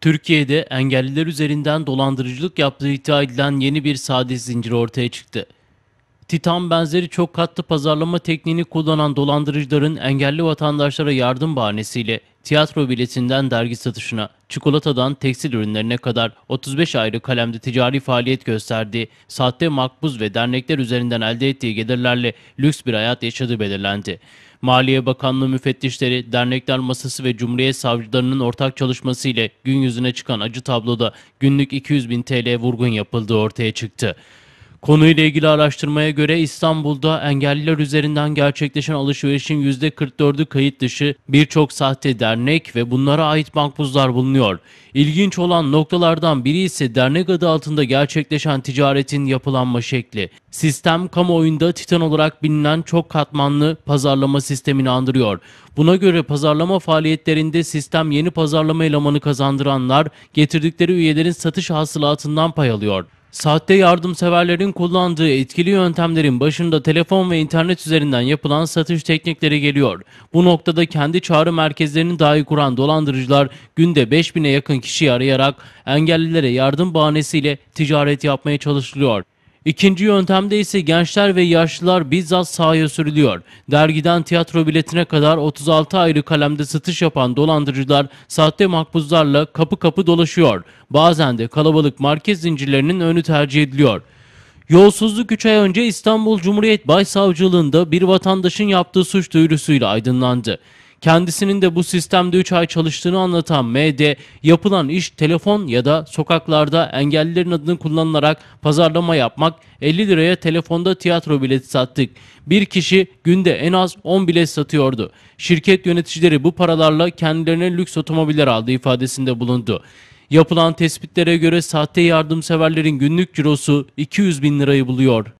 Türkiye'de engelliler üzerinden dolandırıcılık yaptığı iddia edilen yeni bir sade zinciri ortaya çıktı. Titan benzeri çok katlı pazarlama tekniğini kullanan dolandırıcıların engelli vatandaşlara yardım bahanesiyle tiyatro biletinden dergi satışına, çikolatadan tekstil ürünlerine kadar 35 ayrı kalemde ticari faaliyet gösterdiği, sahte makbuz ve dernekler üzerinden elde ettiği gelirlerle lüks bir hayat yaşadığı belirlendi. Maliye Bakanlığı müfettişleri, dernekler masası ve Cumhuriyet Savcılarının ortak çalışması ile gün yüzüne çıkan acı tabloda günlük 200 bin TL vurgun yapıldığı ortaya çıktı. Konuyla ilgili araştırmaya göre İstanbul'da engelliler üzerinden gerçekleşen alışverişin %44'ü kayıt dışı birçok sahte dernek ve bunlara ait makbuzlar bulunuyor. İlginç olan noktalardan biri ise dernek adı altında gerçekleşen ticaretin yapılanma şekli. Sistem kamuoyunda Titan olarak bilinen çok katmanlı pazarlama sistemini andırıyor. Buna göre pazarlama faaliyetlerinde sistem yeni pazarlama elemanı kazandıranlar getirdikleri üyelerin satış hasılatından pay alıyor. Saatte yardımseverlerin kullandığı etkili yöntemlerin başında telefon ve internet üzerinden yapılan satış teknikleri geliyor. Bu noktada kendi çağrı merkezlerini dahi kuran dolandırıcılar günde 5000'e yakın kişiyi arayarak engellilere yardım bahanesiyle ticaret yapmaya çalışılıyor. İkinci yöntemde ise gençler ve yaşlılar bizzat sahaya sürülüyor. Dergiden tiyatro biletine kadar 36 ayrı kalemde satış yapan dolandırıcılar sahte makbuzlarla kapı kapı dolaşıyor. Bazen de kalabalık market zincirlerinin önü tercih ediliyor. Yolsuzluk 3 ay önce İstanbul Cumhuriyet Başsavcılığında bir vatandaşın yaptığı suç duyurusuyla aydınlandı. Kendisinin de bu sistemde 3 ay çalıştığını anlatan MD, yapılan iş telefon ya da sokaklarda engellilerin adını kullanılarak pazarlama yapmak, 50 liraya telefonda tiyatro bileti sattık. Bir kişi günde en az 10 bilet satıyordu. Şirket yöneticileri bu paralarla kendilerine lüks otomobiller aldı ifadesinde bulundu. Yapılan tespitlere göre sahte yardımseverlerin günlük cirosu 200 bin lirayı buluyor.